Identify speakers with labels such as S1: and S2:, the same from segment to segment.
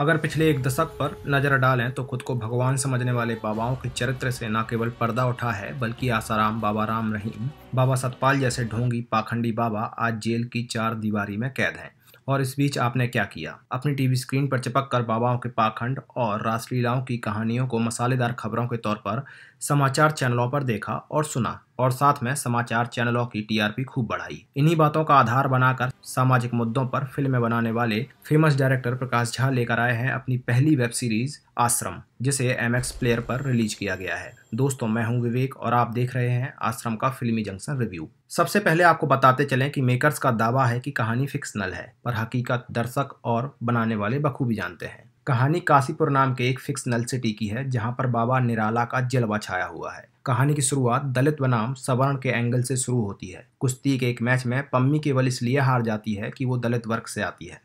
S1: अगर पिछले एक दशक पर नजर डालें तो खुद को भगवान समझने वाले बाबाओं के चरित्र से न केवल पर्दा उठा है बल्कि आसाराम बाबा राम रहीम बाबा सतपाल जैसे ढोंगी पाखंडी बाबा आज जेल की चार दीवारी में कैद हैं और इस बीच आपने क्या किया अपनी टीवी स्क्रीन पर चिपक कर बाबाओं के पाखंड और रासलीलाओं की कहानियों को मसालेदार खबरों के तौर पर समाचार चैनलों पर देखा और सुना और साथ में समाचार चैनलों की टीआरपी खूब बढ़ाई इन्हीं बातों का आधार बनाकर सामाजिक मुद्दों पर फिल्में बनाने वाले फेमस डायरेक्टर प्रकाश झा लेकर आए हैं अपनी पहली वेब सीरीज आश्रम जिसे एम एक्स प्लेयर पर रिलीज किया गया है दोस्तों मैं हूं विवेक और आप देख रहे हैं आश्रम का फिल्मी जंक्शन रिव्यू सबसे पहले आपको बताते चलें कि मेकर्स का दावा है कि कहानी फिक्सनल है पर हकीकत दर्शक और बनाने वाले बखूबी जानते हैं कहानी काशीपुर नाम के एक फिक्सनल सिटी की है जहां पर बाबा निराला का जलवा छाया हुआ है कहानी की शुरुआत दलित बनाम सवर्ण के एंगल से शुरू होती है कुश्ती के एक मैच में पम्मी केवल इसलिए हार जाती है कि वो दलित वर्ग से आती है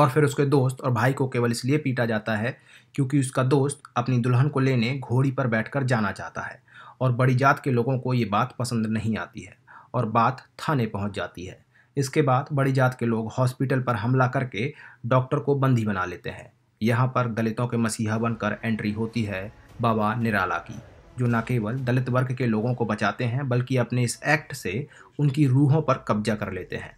S1: और फिर उसके दोस्त और भाई को केवल इसलिए पीटा जाता है क्योंकि उसका दोस्त अपनी दुल्हन को लेने घोड़ी पर बैठकर जाना चाहता है और बड़ी जात के लोगों को ये बात पसंद नहीं आती है और बात थाने पहुंच जाती है इसके बाद बड़ी जात के लोग हॉस्पिटल पर हमला करके डॉक्टर को बंदी बना लेते हैं यहाँ पर दलितों के मसीहा बनकर एंट्री होती है बाबा निराला की जो न केवल दलित वर्ग के लोगों को बचाते हैं बल्कि अपने इस एक्ट से उनकी रूहों पर कब्जा कर लेते हैं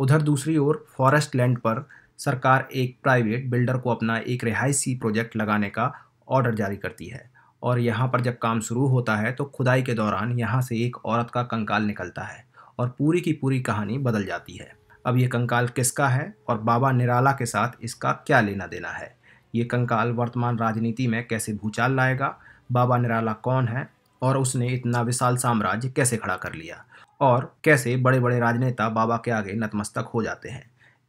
S1: उधर दूसरी ओर फॉरेस्ट लैंड पर सरकार एक प्राइवेट बिल्डर को अपना एक रिहायशी प्रोजेक्ट लगाने का ऑर्डर जारी करती है और यहाँ पर जब काम शुरू होता है तो खुदाई के दौरान यहाँ से एक औरत का कंकाल निकलता है और पूरी की पूरी कहानी बदल जाती है अब ये कंकाल किसका है और बाबा निराला के साथ इसका क्या लेना देना है ये कंकाल वर्तमान राजनीति में कैसे भूचाल लाएगा बाबा निराला कौन है और उसने इतना विशाल साम्राज्य कैसे खड़ा कर लिया और कैसे बड़े बड़े राजनेता बाबा के आगे नतमस्तक हो जाते हैं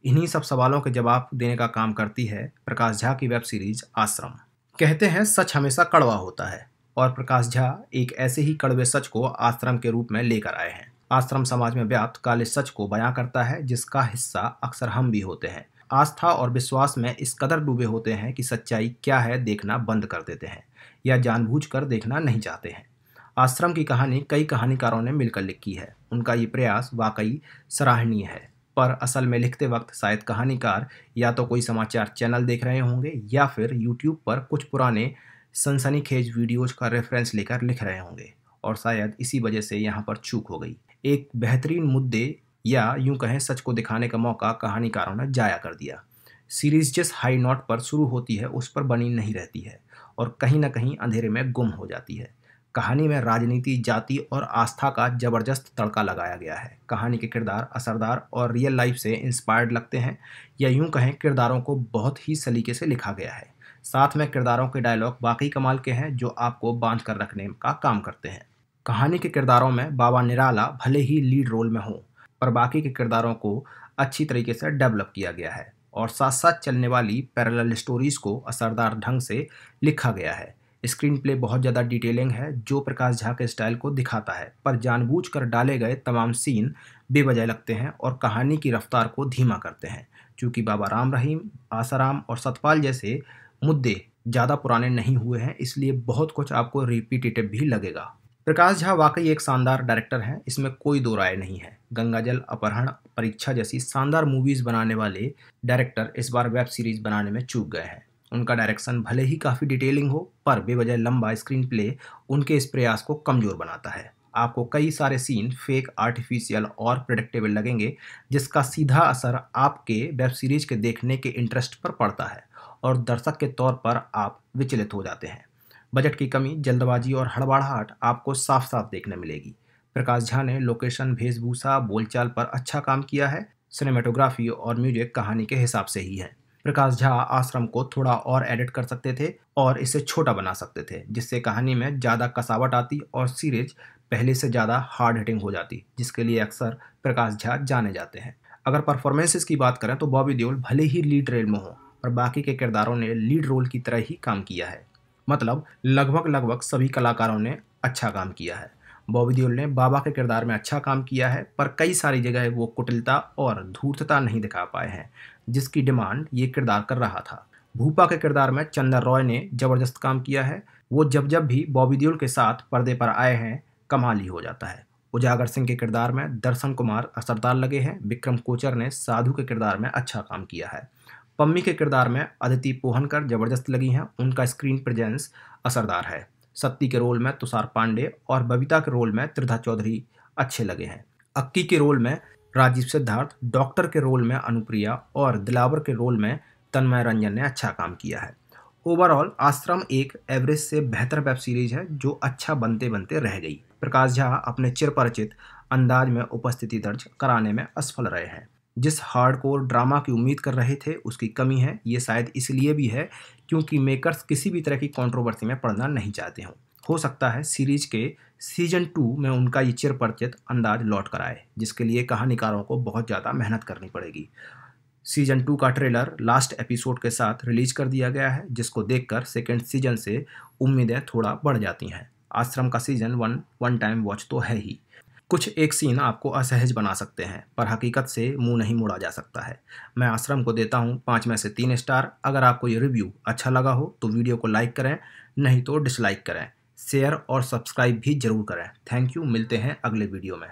S1: इन्हीं सब सवालों के जवाब देने का काम करती है प्रकाश झा की वेब सीरीज आश्रम कहते हैं सच हमेशा कड़वा होता है और प्रकाश झा एक ऐसे ही कड़वे सच को आश्रम के रूप में लेकर आए हैं आश्रम समाज में व्याप्त काले सच को बयां करता है जिसका हिस्सा अक्सर हम भी होते हैं आस्था और विश्वास में इस कदर डूबे होते हैं कि सच्चाई क्या है देखना बंद कर देते हैं या कर देखना नहीं चाहते हैं आश्रम की कहानी कई कहानीकारों ने मिलकर लिखी है उनका ये प्रयास वाकई सराहनीय है पर असल में लिखते वक्त शायद कहानीकार या तो कोई समाचार चैनल देख रहे होंगे या फिर यूट्यूब पर कुछ पुराने सनसनीखेज वीडियोज का रेफरेंस लेकर लिख रहे होंगे और शायद इसी वजह से यहाँ पर चूक हो गई एक बेहतरीन मुद्दे या यूं कहें सच को दिखाने का मौका कहानीकारों ने जाया कर दिया सीरीज जिस हाई नोट पर शुरू होती है उस पर बनी नहीं रहती है और कहीं ना कहीं अंधेरे में गुम हो जाती है कहानी में राजनीति जाति और आस्था का जबरदस्त तड़का लगाया गया है कहानी के किरदार असरदार और रियल लाइफ से इंस्पायर्ड लगते हैं या यूं कहें किरदारों को बहुत ही सलीके से लिखा गया है साथ में किरदारों के डायलॉग बाकी कमाल के हैं जो आपको बांध कर रखने का काम करते हैं कहानी के किरदारों में बाबा निराला भले ही लीड रोल में हों पर बाकी के किरदारों को अच्छी तरीके से डेवलप किया गया है और साथ साथ चलने वाली पैरेलल स्टोरीज़ को असरदार ढंग से लिखा गया है स्क्रीन प्ले बहुत ज़्यादा डिटेलिंग है जो प्रकाश झा के स्टाइल को दिखाता है पर कर डाले गए तमाम सीन बेबजाय लगते हैं और कहानी की रफ्तार को धीमा करते हैं चूँकि बाबा राम रहीम आसाराम और सतपाल जैसे मुद्दे ज़्यादा पुराने नहीं हुए हैं इसलिए बहुत कुछ आपको रिपीटेटिव भी लगेगा प्रकाश झा वाकई एक शानदार डायरेक्टर हैं इसमें कोई दो राय नहीं है गंगाजल अपहरण परीक्षा जैसी शानदार मूवीज़ बनाने वाले डायरेक्टर इस बार वेब सीरीज़ बनाने में चूक गए हैं उनका डायरेक्शन भले ही काफ़ी डिटेलिंग हो पर बेवजह लंबा स्क्रीन प्ले उनके इस प्रयास को कमज़ोर बनाता है आपको कई सारे सीन फेक आर्टिफिशियल और प्रडिक्टेबल लगेंगे जिसका सीधा असर आपके वेब सीरीज़ के देखने के इंटरेस्ट पर पड़ता है और दर्शक के तौर पर आप विचलित हो जाते हैं बजट की कमी जल्दबाजी और हड़बड़ाहट आपको साफ साफ देखने मिलेगी प्रकाश झा ने लोकेशन वेशभूषा बोलचाल पर अच्छा काम किया है सिनेमेटोग्राफी और म्यूजिक कहानी के हिसाब से ही है प्रकाश झा आश्रम को थोड़ा और एडिट कर सकते थे और इसे छोटा बना सकते थे जिससे कहानी में ज़्यादा कसावट आती और सीरीज पहले से ज़्यादा हार्ड हिटिंग हो जाती जिसके लिए अक्सर प्रकाश झा जाने जाते हैं अगर परफॉर्मेंसेस की बात करें तो बॉबी देओल भले ही लीड रेल में हो पर बाकी के किरदारों ने लीड रोल की तरह ही काम किया है मतलब लगभग लगभग सभी कलाकारों ने अच्छा काम किया है बॉबी देओल ने बाबा के किरदार में अच्छा काम किया है पर कई सारी जगह वो कुटिलता और धूर्तता नहीं दिखा पाए हैं जिसकी डिमांड ये किरदार कर रहा था भूपा के किरदार में चंदन रॉय ने जबरदस्त काम किया है वो जब जब भी बॉबी देओल के साथ पर्दे पर आए हैं कमाल ही हो जाता है उजागर सिंह के किरदार में दर्शन कुमार असरदार लगे हैं विक्रम कोचर ने साधु के किरदार में अच्छा काम किया है पम्मी के किरदार में अदिति पोहनकर जबरदस्त लगी हैं उनका स्क्रीन प्रेजेंस असरदार है सत्ती के रोल में तुषार पांडे और बबीता के रोल में त्रिधा चौधरी अच्छे लगे हैं अक्की के रोल में राजीव सिद्धार्थ डॉक्टर के रोल में अनुप्रिया और दिलावर के रोल में तन्मय रंजन ने अच्छा काम किया है ओवरऑल आश्रम एक एवरेज से बेहतर वेब सीरीज है जो अच्छा बनते बनते रह गई प्रकाश झा अपने चिरपरिचित अंदाज में उपस्थिति दर्ज कराने में असफल रहे हैं जिस हार्डकोर ड्रामा की उम्मीद कर रहे थे उसकी कमी है ये शायद इसलिए भी है क्योंकि मेकर्स किसी भी तरह की कंट्रोवर्सी में पड़ना नहीं चाहते हों हो सकता है सीरीज के सीजन टू में उनका ये परिचित अंदाज लौट कर आए जिसके लिए कहानीकारों को बहुत ज़्यादा मेहनत करनी पड़ेगी सीजन टू का ट्रेलर लास्ट एपिसोड के साथ रिलीज कर दिया गया है जिसको देखकर सेकेंड सीजन से उम्मीदें थोड़ा बढ़ जाती हैं आश्रम का season one one time watch तो है ही कुछ एक सीन आपको असहज बना सकते हैं पर हकीकत से मुंह नहीं मोड़ा जा सकता है मैं आश्रम को देता हूँ पाँच में से तीन स्टार अगर आपको ये रिव्यू अच्छा लगा हो तो वीडियो को लाइक करें नहीं तो डिसलाइक करें शेयर और सब्सक्राइब भी जरूर करें थैंक यू मिलते हैं अगले वीडियो में